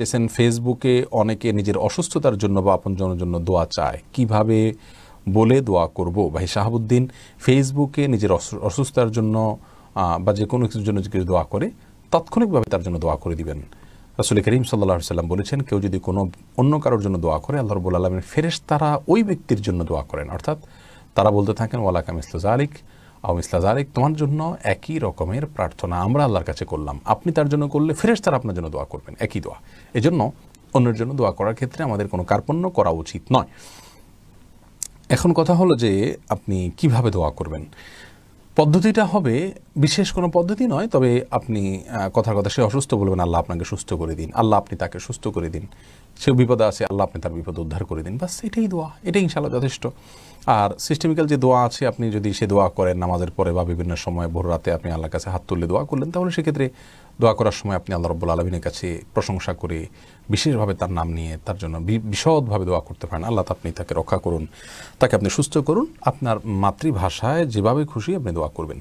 চেয়েছেন ফেসবুকে অনেকে নিজের অসুস্থতার জন্য বা আপনজনের জন্য দোয়া চায় কিভাবে বলে দোয়া করব ভাই শাহাবুদ্দিন ফেসবুকে নিজের অসুস্থতার জন্য বা যে কোনো কিছুর জন্য কিছু দোয়া করে তাৎক্ষণিকভাবে তার জন্য দোয়া করে দিবেন রাসুল করিম সাল্লা সাল্লাম বলেছেন কেউ যদি কোনো অন্য কারোর জন্য দোয়া করে আল্লাহ রবুল আলমের ফেরেস তারা ওই ব্যক্তির জন্য দোয়া করেন অর্থাৎ তারা বলতে থাকেন ওয়ালাকাম ইসলাজ আলিক আও ইসলা জারেক তোমার জন্য একই রকমের প্রার্থনা আমরা আল্লাহর কাছে করলাম আপনি তার জন্য করলে ফেরেস তার আপনার জন্য দোয়া করবেন একই দোয়া এজন্য অন্যের জন্য দোয়া করার ক্ষেত্রে আমাদের কোনো কার্পণ্য করা উচিত নয় এখন কথা হলো যে আপনি কিভাবে দোয়া করবেন পদ্ধতিটা হবে বিশেষ কোনো পদ্ধতি নয় তবে আপনি কথার কথা সে অসুস্থ বলবেন আল্লাহ আপনাকে সুস্থ করে দিন আল্লাহ আপনি তাকে সুস্থ করে দিন সেও বিপদে আছে আল্লাহ আপনি তার বিপদ উদ্ধার করে দিন বাস এটাই দোয়া এটাই ইনশাল্লাহ যথেষ্ট আর সিস্টেমিক্যাল যে দোয়া আছে আপনি যদি সে দোয়া করেন নামাজের পরে বা বিভিন্ন সময় ভোর রাতে আপনি আল্লাহর কাছে হাত তুলে দোয়া করলেন তাহলে সেক্ষেত্রে দোয়া করার সময় আপনি আল্লাহ রব্বুল আলমিনের কাছে প্রশংসা করে বিশেষভাবে তার নাম নিয়ে তার জন্য বিশদভাবে দোয়া করতে পারেন আল্লাহ আপনি তাকে রক্ষা করুন তাকে আপনি সুস্থ করুন আপনার মাতৃভাষায় যেভাবে খুশি আপনি দোয়া করবেন